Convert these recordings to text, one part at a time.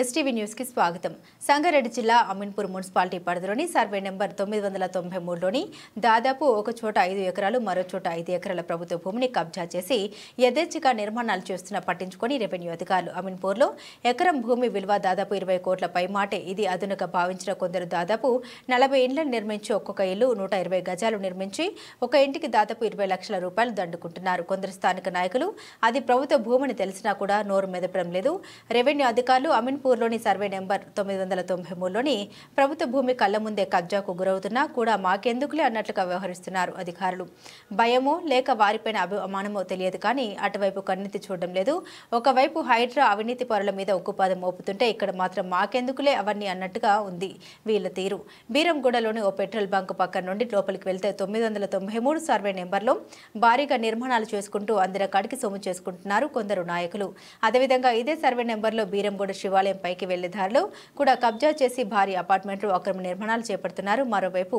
STV న్యూస్కి స్వాగతం సంగారెడ్డి జిల్లా అమీన్పూర్ మున్సిపాలిటీ పరిధిలోని సర్వే నెంబర్ తొమ్మిది వందల తొంభై మూడులోని దాదాపు ఒక చోట ఐదు ఎకరాలు మరో చోట ఐదు ఎకరాల ప్రభుత్వ భూమిని కబ్జా చేసి యథేచ్ఛగా నిర్మాణాలు చేస్తున్న పట్టించుకొని రెవెన్యూ అధికారులు అమీన్పూర్లో ఎకరం భూమి విలువ దాదాపు ఇరవై కోట్ల మాటే ఇది అదునుగా భావించిన కొందరు దాదాపు నలభై ఇండ్లను నిర్మించి ఒక్కొక్క ఇల్లు నూట ఇరవై గజాలు నిర్మించి ఒక ఇంటికి దాదాపు ఇరవై లక్షల రూపాయలు దండుకుంటున్నారు కొందరు స్థానిక నాయకులు అది ప్రభుత్వ భూమిని తెలిసినా కూడా నోరు మెదపడం లేదు రెవెన్యూ అధికారులు అమీన్పూర్ ఉదయపూర్లోని సర్వే నెంబర్ తొమ్మిది వందల తొంభై మూడులోని ప్రభుత్వ భూమి కళ్ళ ముందే కబ్జాకు గురవుతున్నా కూడా మాకెందుకులే అన్నట్లుగా వ్యవహరిస్తున్నారు అధికారులు భయమో లేక వారిపైన అభిమానమో తెలియదు కానీ అటువైపు కన్నెత్తి చూడడం లేదు ఒకవైపు హైడ్రా అవినీతి పరుల మీద ఉక్కుపాదం మోపుతుంటే ఇక్కడ మాత్రం మాకెందుకులే అవన్నీ అన్నట్టుగా ఉంది వీళ్ళ తీరు బీరంగూడలోని ఓ పెట్రోల్ బంక్ పక్కన నుండి లోపలికి వెళ్తే తొమ్మిది వందల తొంభై మూడు సర్వే నెంబర్లో భారీగా నిర్మాణాలు చేసుకుంటూ అందరి కాడికి సొమ్ము చేసుకుంటున్నారు కొందరు నాయకులు అదేవిధంగా ఇదే సర్వే నెంబర్లో బీరంగూడ శివాలయం పైకి వెళ్లే దారిలో కూడా కబ్జా చేసి భారీ అపార్ట్మెంట్లు అక్రమ నిర్మాణాలు చేపడుతున్నారు మరోవైపు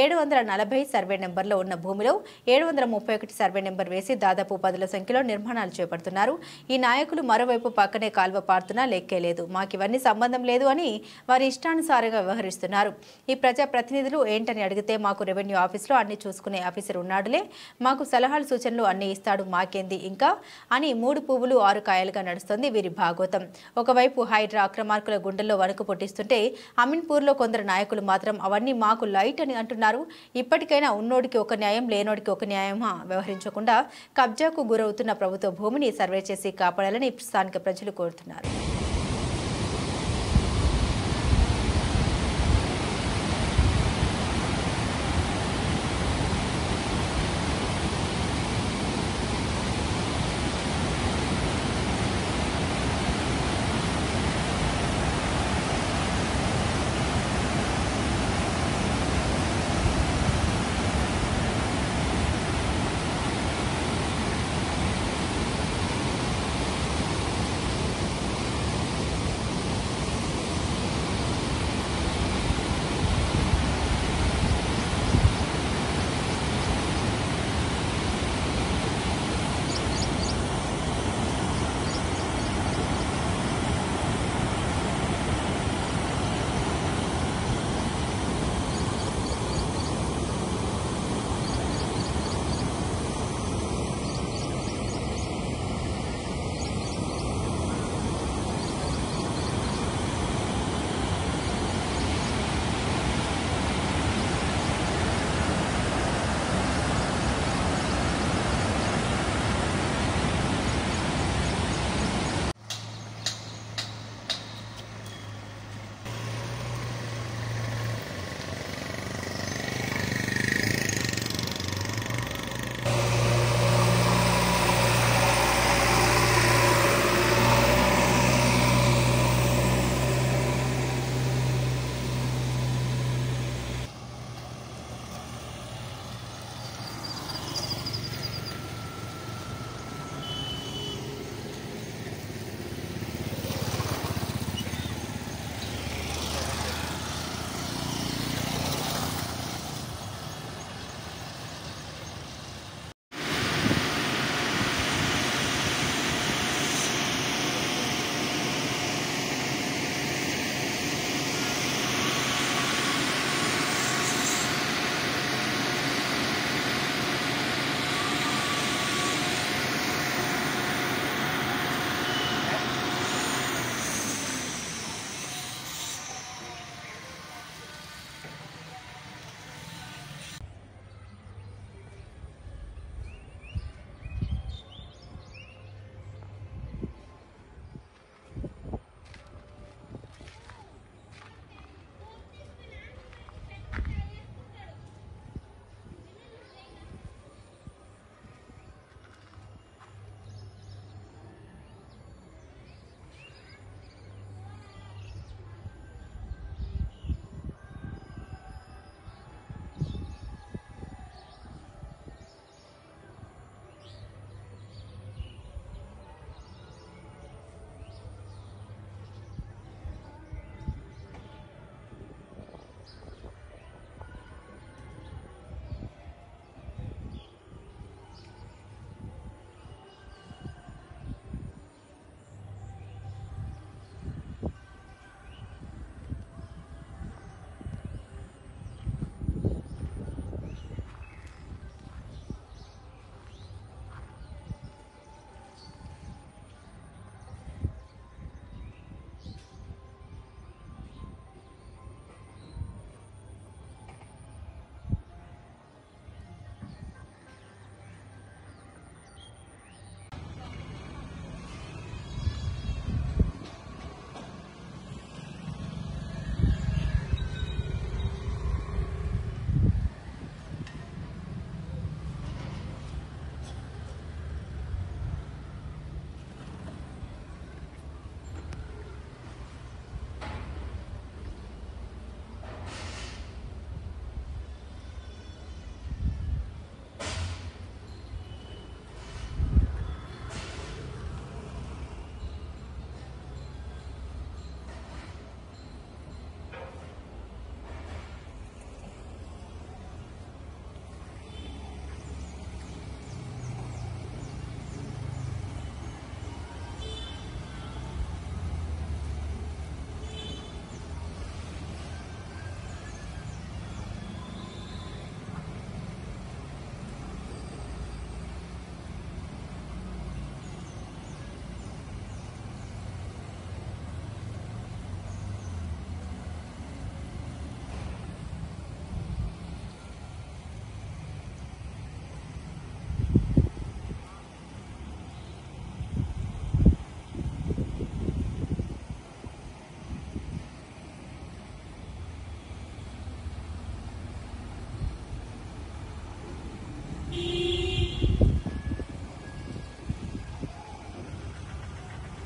ఏడు వందల నలభై సర్వే నెంబర్లో ఉన్న భూమిలో ఏడు వందల ముప్పై ఒకటి సర్వే నెంబర్ వేసి దాదాపు పదుల సంఖ్యలో నిర్మాణాలు చేపడుతున్నారు ఈ నాయకులు మరోవైపు పక్కనే కాల్వ పారుతున్నా లెక్కేలేదు ఇవన్నీ సంబంధం లేదు అని వారి ఇష్టానుసారంగా వ్యవహరిస్తున్నారు ఈ ప్రజాప్రతినిధులు ఏంటని అడిగితే మాకు రెవెన్యూ ఆఫీసులో అన్ని చూసుకునే ఆఫీసర్ ఉన్నాడులే మాకు సలహాలు సూచనలు అన్ని ఇస్తాడు మాకేంది ఇంకా అని మూడు పువ్వులు ఆరు కాయలుగా నడుస్తోంది వీరి భాగోతం ఒకవైపు హైడ్రా ఇతర అక్రమార్కుల గుండెల్లో వణుకు పుట్టిస్తుంటే అమీన్పూర్లో కొందరు నాయకులు మాత్రం అవన్నీ మాకు లైట్ అని అంటున్నారు ఇప్పటికైనా ఉన్నోడికి ఒక న్యాయం లేనోడికి ఒక న్యాయమా వ్యవహరించకుండా కబ్జాకు గురవుతున్న ప్రభుత్వ భూమిని సర్వే చేసి కాపాడాలని స్థానిక ప్రజలు కోరుతున్నారు